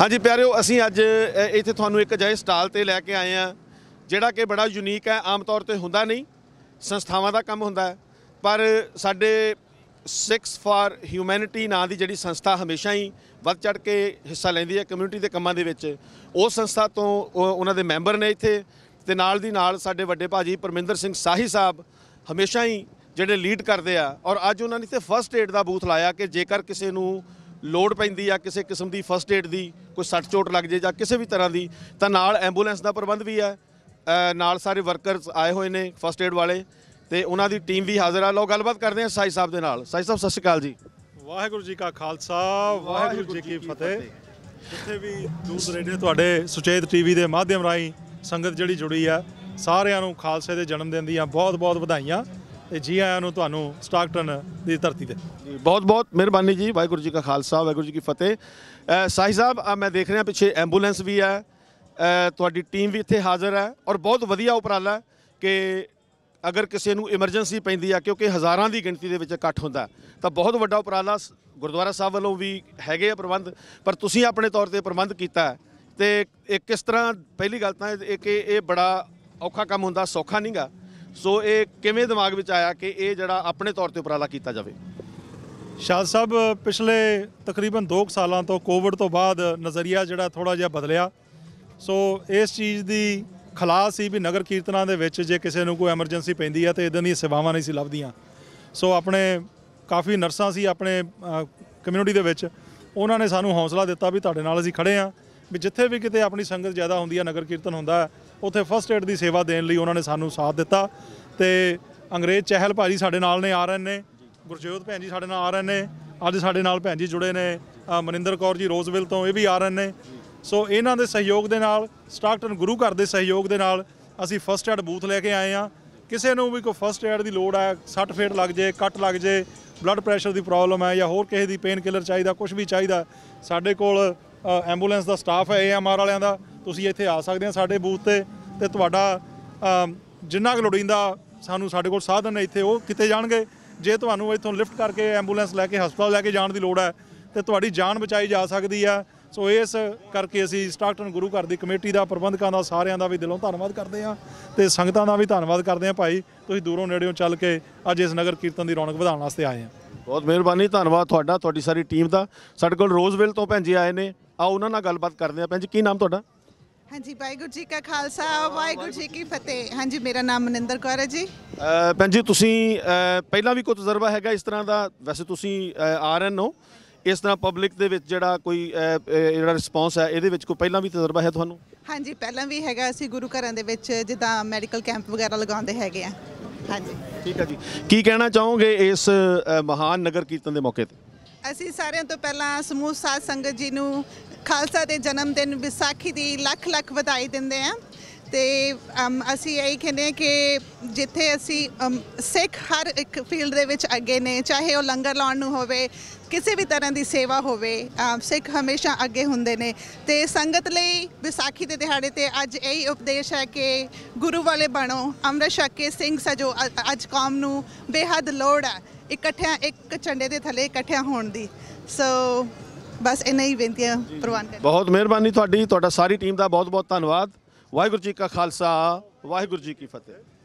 ਹਾਂਜੀ ਪਿਆਰਿਓ ਅਸੀਂ ਅੱਜ ਇੱਥੇ ਤੁਹਾਨੂੰ ਇੱਕ ਜਾਇ ਸਟਾਲ ਤੇ ਲੈ ਕੇ ਆਏ ਆ ਜਿਹੜਾ ਕਿ ਬੜਾ ਯੂਨੀਕ ਹੈ ਆਮ ਤੌਰ ਤੇ ਹੁੰਦਾ ਨਹੀਂ ਸੰਸਥਾਵਾਂ ਦਾ ਕੰਮ ਹੁੰਦਾ ਪਰ ਸਾਡੇ ਸਿਕਸ ਫਾਰ ਹਿਊਮੈਨਿਟੀ ਨਾਂ ਦੀ ਜਿਹੜੀ ਸੰਸਥਾ ਹਮੇਸ਼ਾ ਹੀ ਵੱਧ ਚੜ ਕੇ ਹਿੱਸਾ ਲੈਂਦੀ ਹੈ ਕਮਿਊਨਿਟੀ ਦੇ ਕੰਮਾਂ ਦੇ ਵਿੱਚ ਉਹ ਸੰਸਥਾ ਤੋਂ ਉਹਨਾਂ ਦੇ ਮੈਂਬਰ ਨੇ ਇੱਥੇ ਤੇ ਨਾਲ ਦੀ ਨਾਲ ਸਾਡੇ ਵੱਡੇ ਭਾਜੀ ਪਰਮਿੰਦਰ ਸਿੰਘ ਸਾਹੀ ਸਾਹਿਬ ਹਮੇਸ਼ਾ ਹੀ ਜਿਹੜੇ ਲੀਡ ਕਰਦੇ ਆ ਔਰ ਅੱਜ ਉਹਨਾਂ ਨੇ ਇੱਥੇ ਫਸਟ ਏਡ ਦਾ ਬੂਥ ਲਾਇਆ ਕਿ ਜੇਕਰ ਕਿਸੇ ਨੂੰ ਲੋਡ ਪੈਂਦੀ ਆ ਕਿਸੇ ਕਿਸਮ ਦੀ ਫਸਟ ਏਡ ਦੀ ਕੋਈ ਸੱਟ ਚੋਟ ਲੱਗ ਜੇ ਜਾਂ ਕਿਸੇ ਵੀ ਤਰ੍ਹਾਂ ਦੀ ਤਾਂ ਨਾਲ ਐਂਬੂਲੈਂਸ ਦਾ ਪ੍ਰਬੰਧ ਵੀ ਆ ਨਾਲ ਸਾਰੇ ਵਰਕਰਸ ਆਏ ਹੋਏ ਨੇ ਫਸਟ ਏਡ ਵਾਲੇ ਤੇ ਉਹਨਾਂ ਦੀ ਟੀਮ ਵੀ ਹਾਜ਼ਰ ਆ ਲੋ ਗੱਲਬਾਤ ਕਰਦੇ ਆ ਸਾਈ ਸਾਹਿਬ ਦੇ ਨਾਲ ਸਾਈ ਸਾਹਿਬ ਸਤਿ ਸ਼੍ਰੀ ਅਕਾਲ ਜੀ ਵਾਹਿਗੁਰੂ ਜੀ ਕਾ ਖਾਲਸਾ ਵਾਹਿਗੁਰੂ ਜੀ ਕੀ ਫਤਿਹ ਜਿੱਥੇ ਵੀ ਦੂਸਰੇ ਨੇ ਤੁਹਾਡੇ ਸੁਚੇਤ ਟੀਵੀ ਦੇ ਮਾਧਿਅਮ ਰਾਹੀਂ ਸੰਗਤ ਜਿਹੜੀ ਜੁੜੀ ਆ ਸਾਰਿਆਂ ਨੂੰ ਖਾਲਸੇ ਦੇ ਜਨਮ ਦਿਨ ਦੀਆਂ ਬਹੁਤ-ਬਹੁਤ ਵਧਾਈਆਂ ਤੇ ਜੀ ਆਇਆਂ ਨੂੰ ਤੁਹਾਨੂੰ ਸਟਾਕਟਨ ਦੀ ਧਰਤੀ ਤੇ ਜੀ ਬਹੁਤ ਬਹੁਤ ਮਿਹਰਬਾਨੀ ਜੀ ਵਾਹਿਗੁਰੂ ਜੀ ਕਾ ਖਾਲਸਾ ਵਾਹਿਗੁਰੂ ਜੀ ਕੀ ਫਤਿਹ ਸਾਈ ਸਾਹਿਬ ਮੈਂ ਦੇਖ ਰਿਹਾ ਪਿੱਛੇ ਐਂਬੂਲੈਂਸ ਵੀ ਹੈ ਤੁਹਾਡੀ ਟੀਮ ਵੀ ਇੱਥੇ ਹਾਜ਼ਰ ਹੈ ਔਰ ਬਹੁਤ ਵਧੀਆ ਉਪਰਾਲਾ ਕਿ ਅਗਰ ਕਿਸੇ ਨੂੰ ਐਮਰਜੈਂਸੀ ਪੈਂਦੀ ਆ ਕਿਉਂਕਿ ਹਜ਼ਾਰਾਂ ਦੀ ਗਿਣਤੀ ਦੇ ਵਿੱਚ ਇਕੱਠ ਹੁੰਦਾ ਤਾਂ ਬਹੁਤ ਵੱਡਾ ਉਪਰਾਲਾ ਗੁਰਦੁਆਰਾ ਸਾਹਿਬ ਵੱਲੋਂ ਵੀ ਹੈਗੇ ਆ ਪ੍ਰਬੰਧ ਪਰ ਤੁਸੀਂ ਆਪਣੇ ਤੌਰ ਤੇ ਪ੍ਰਬੰਧ ਕੀਤਾ ਤੇ ਇਹ ਕਿਸ ਤਰ੍ਹਾਂ ਪਹਿਲੀ ਗੱਲ ਤਾਂ ਇਹ ਕਿ ਇਹ ਬੜਾ ਔਖਾ ਕੰਮ ਹੁੰਦਾ ਸੌਖਾ ਨਹੀਂਗਾ ਸੋ ਇਹ ਕਿਵੇਂ ਦਿਮਾਗ ਵਿੱਚ ਆਇਆ ਕਿ ਇਹ ਜਿਹੜਾ ਆਪਣੇ ਤੌਰ ਤੇ ਉਪਰਾਲਾ ਕੀਤਾ ਜਾਵੇ ਸ਼ਾਹ ਸਾਹਿਬ ਪਿਛਲੇ ਤਕਰੀਬਨ 2 ਸਾਲਾਂ ਤੋਂ ਕੋਵਿਡ ਤੋਂ ਬਾਅਦ ਨਜ਼ਰੀਆ ਜਿਹੜਾ ਥੋੜਾ ਜਿਹਾ ਬਦਲਿਆ ਸੋ ਇਸ ਚੀਜ਼ ਦੀ ਖਲਾਸ ਸੀ ਵੀ ਨਗਰ ਕੀਰਤਨਾਂ ਦੇ ਵਿੱਚ ਜੇ ਕਿਸੇ ਨੂੰ ਕੋਈ ਐਮਰਜੈਂਸੀ ਪੈਂਦੀ ਹੈ ਤੇ ਇਦਾਂ ਦੀਆਂ ਸੇਵਾਵਾਂ ਨਹੀਂ ਸੀ ਲੱਭਦੀਆਂ ਸੋ ਆਪਣੇ ਕਾਫੀ ਨਰਸਾਂ ਸੀ ਆਪਣੇ ਕਮਿਊਨਿਟੀ ਦੇ ਵਿੱਚ ਉਹਨਾਂ ਨੇ ਸਾਨੂੰ ਹੌਸਲਾ ਦਿੱਤਾ ਵੀ ਤੁਹਾਡੇ ਨਾਲ ਅਸੀਂ ਖੜੇ ਆਂ ਵੀ ਜਿੱਥੇ ਵੀ ਕਿਤੇ ਆਪਣੀ ਸੰਗਤ ਜ਼ਿਆਦਾ ਹੁੰਦੀ ਹੈ ਨਗਰ ਕੀਰਤਨ ਹੁੰਦਾ ਉੱਥੇ ਫਸਟ ਏਡ ਦੀ ਸੇਵਾ ਦੇਣ ਲਈ ਉਹਨਾਂ ਨੇ ਸਾਨੂੰ ਸਾਥ ਦਿੱਤਾ ਤੇ ਅੰਗਰੇਜ਼ ਚਹਿਲ ਭਾਜੀ ਸਾਡੇ ਨਾਲ ਨੇ ਆ ਰਹੇ ਨੇ ਗੁਰਜੋਤ ਭੈਣ ਜੀ ਸਾਡੇ ਨਾਲ ਆ ਰਹੇ ਨੇ ਅੱਜ ਸਾਡੇ ਨਾਲ ਭੈਣ ਜੀ ਜੁੜੇ ਨੇ ਮਨਿੰਦਰ ਕੌਰ ਜੀ ਰੋਜ਼ਵਿਲ ਤੋਂ ਇਹ ਵੀ ਆ ਰਹੇ ਨੇ ਸੋ ਇਹਨਾਂ ਦੇ ਸਹਿਯੋਗ ਦੇ ਨਾਲ ਸਟਾਕਟਨ ਗੁਰੂ ਘਰ ਦੇ ਸਹਿਯੋਗ ਦੇ ਨਾਲ ਅਸੀਂ ਫਸਟ ਏਡ ਬੂਥ ਲੈ ਕੇ ਆਏ ਆ ਕਿਸੇ ਨੂੰ ਵੀ ਕੋਈ ਫਸਟ ਏਡ ਦੀ ਲੋੜ ਆ ਸੱਟ ਫੇਟ ਲੱਗ ਜੇ ਕੱਟ ਲੱਗ ਜੇ ਬਲੱਡ ਪ੍ਰੈਸ਼ਰ ਦੀ ਪ੍ਰੋਬਲਮ ਹੈ ਜਾਂ ਹੋਰ ਕਿਸੇ ਦੀ ਪੇਨ ਕਿਲਰ ਚਾਹੀਦਾ ਕੁਝ ਵੀ ਚਾਹੀਦਾ ਸਾਡੇ ਕੋਲ ਐਂਬੂਲੈਂਸ ਦਾ ਸਟਾਫ ਹੈ ਏਐਮਆਰ ਵਾਲਿਆਂ ਦਾ ਤੁਸੀਂ ਇੱਥੇ ਆ ਸਕਦੇ ਆ ਸਾਡੇ ਬੂਥ ਤੇ ਤੇ ਤੁਹਾਡਾ ਜਿੰਨਾ ਕੁ ਲੋੜੀਂਦਾ ਸਾਨੂੰ ਸਾਡੇ ਕੋਲ ਸਾਧਨ ਨੇ ਇੱਥੇ ਉਹ ਕਿਤੇ ਜਾਣਗੇ ਜੇ ਤੁਹਾਨੂੰ ਇੱਥੋਂ ਲਿਫਟ ਕਰਕੇ ਐਂਬੂਲੈਂਸ ਲੈ ਕੇ ਹਸਪਤਾਲ ਲੈ ਕੇ ਜਾਣ ਦੀ ਲੋੜ ਹੈ ਤੇ ਤੁਹਾਡੀ ਜਾਨ ਬਚਾਈ ਜਾ ਸਕਦੀ ਆ ਸੋ ਇਸ ਕਰਕੇ ਅਸੀਂ ਸਟਾਕਟਨ ਗੁਰੂ ਘਰ ਦੀ ਕਮੇਟੀ ਦਾ ਪ੍ਰਬੰਧਕਾਂ ਦਾ ਸਾਰਿਆਂ ਦਾ ਵੀ ਦਿਲੋਂ ਧੰਨਵਾਦ ਕਰਦੇ ਆ ਤੇ ਸੰਗਤਾਂ ਦਾ ਵੀ ਧੰਨਵਾਦ ਕਰਦੇ ਆ ਭਾਈ ਤੁਸੀਂ ਦੂਰੋਂ ਨੇੜਿਓਂ ਚੱਲ ਕੇ ਅੱਜ ਇਸ ਨਗਰ ਕੀਰਤਨ ਦੀ ਰੌਣਕ ਵਧਾਉਣ ਵਾਸਤੇ ਆਏ ਆ ਬਹੁਤ ਮਿਹਰਬਾਨੀ ਧੰਨਵਾਦ ਤੁਹਾਡਾ ਤੁਹਾਡੀ ਸਾਰੀ ਟੀਮ ਦਾ ਸਾਡੇ ਕੋਲ ਰੋਜ਼ਵਿਲ ਤੋਂ ਭੰਜੇ ਆਏ ਨੇ ਆਓ ਉਹਨਾਂ ਨਾਲ ਗੱਲਬਾਤ ਕਰਦੇ ਆ ਭੈਣ ਜੀ ਕੀ ਨਾਮ ਤੁਹਾਡਾ ਹਾਂਜੀ ਵਾਹਿਗੁਰੂ ਜੀ ਕਾ ਖਾਲਸਾ ਵਾਹਿਗੁਰੂ ਜੀ ਕੀ ਫਤਿਹ ਹਾਂਜੀ ਮੇਰਾ ਨਾਮ ਮਨਿੰਦਰ ਕੌਰ ਹੈ ਜੀ ਪੰਜ ਭੈਣ ਜੀ ਤੁਸੀਂ ਪਹਿਲਾਂ ਵੀ ਕੋਈ ਤਜਰਬਾ ਹੈਗਾ ਇਸ ਤਰ੍ਹਾਂ ਦਾ ਵੈਸੇ ਤੁਸੀਂ ਆਰਐਨ ਹੋ ਇਸ ਤਰ੍ਹਾਂ ਪਬਲਿਕ ਦੇ ਵਿੱਚ ਜਿਹੜਾ ਕੋਈ ਜਿਹੜਾ ਰਿਸਪੌਂਸ ਹੈ ਇਹਦੇ ਵਿੱਚ ਕੋਈ ਪਹਿਲਾਂ ਵੀ ਤਜਰਬਾ ਹੈ ਤੁਹਾਨੂੰ ਹਾਂਜੀ ਪਹਿਲਾਂ ਵੀ ਹੈਗਾ ਅਸੀਂ ਗੁਰੂ ਘਰਾਂ ਦੇ ਵਿੱਚ ਜਿੱਦਾਂ ਮੈਡੀਕਲ ਕੈਂਪ ਵਗੈਰਾ ਲਗਾਉਂਦੇ ਹੈਗੇ ਆ ਹਾਂਜੀ ਠੀਕ ਹੈ ਜੀ ਕੀ ਕਹਿਣਾ ਚਾਹੋਗੇ ਇਸ ਮਹਾਨ ਨਗਰ ਕੀਰਤਨ ਦੇ ਮੌਕੇ ਤੇ ਅਸੀਂ ਸਾਰਿਆਂ ਤੋਂ ਪਹਿਲਾਂ ਸਮੂਹ ਸਾਧ ਸੰਗਤ ਜੀ ਨੂੰ ਖਾਲਸਾ ਦੇ ਜਨਮ ਦਿਨ ਵਿਸਾਖੀ ਦੀ ਲੱਖ ਲੱਖ ਵਧਾਈ ਦਿੰਦੇ ਆਂ ਤੇ ਅਸੀਂ ਇਹ ਕਹਿੰਦੇ ਕਿ ਜਿੱਥੇ ਅਸੀਂ ਸਿੱਖ ਹਰ ਇੱਕ ਫੀਲਡ ਦੇ ਵਿੱਚ ਅੱਗੇ ਨੇ ਚਾਹੇ ਉਹ ਲੰਗਰ ਲਾਉਣ ਨੂੰ ਹੋਵੇ ਕਿਸੇ ਵੀ ਤਰ੍ਹਾਂ ਦੀ ਸੇਵਾ ਹੋਵੇ ਸਿੱਖ ਹਮੇਸ਼ਾ ਅੱਗੇ ਹੁੰਦੇ ਨੇ ਤੇ ਸੰਗਤ ਲਈ ਵਿਸਾਖੀ ਦੇ ਦਿਹਾੜੇ ਤੇ ਅੱਜ ਇਹੀ ਉਪਦੇਸ਼ ਹੈ ਕਿ ਗੁਰੂ ਵਾਲੇ ਬਣੋ ਅਮਰ ਸ਼ਕੇ ਸਿੰਘ ਸਜੋ ਅੱਜ ਕੌਮ ਨੂੰ ਬੇਹੱਦ ਲੋੜ ਹੈ ਇਕੱਠਿਆਂ ਇੱਕ ਝੰਡੇ ਦੇ ਥੱਲੇ ਇਕੱਠਿਆਂ ਹੋਣ ਦੀ ਸੋ ਬਸ ਇਹ ਹੀ ਬੇਨਤੀਆਂ ਪ੍ਰਵਾਨ ਕਰ ਬਹੁਤ ਮਿਹਰਬਾਨੀ ਤੁਹਾਡੀ ਤੁਹਾਡਾ ਸਾਰੀ ਟੀਮ ਦਾ ਬਹੁਤ ਬਹੁਤ ਧੰਨਵਾਦ ਵਾਹਿਗੁਰੂ ਜੀ ਕਾ ਖਾਲਸਾ ਵਾਹਿਗੁਰੂ ਜੀ ਕੀ ਫਤਿਹ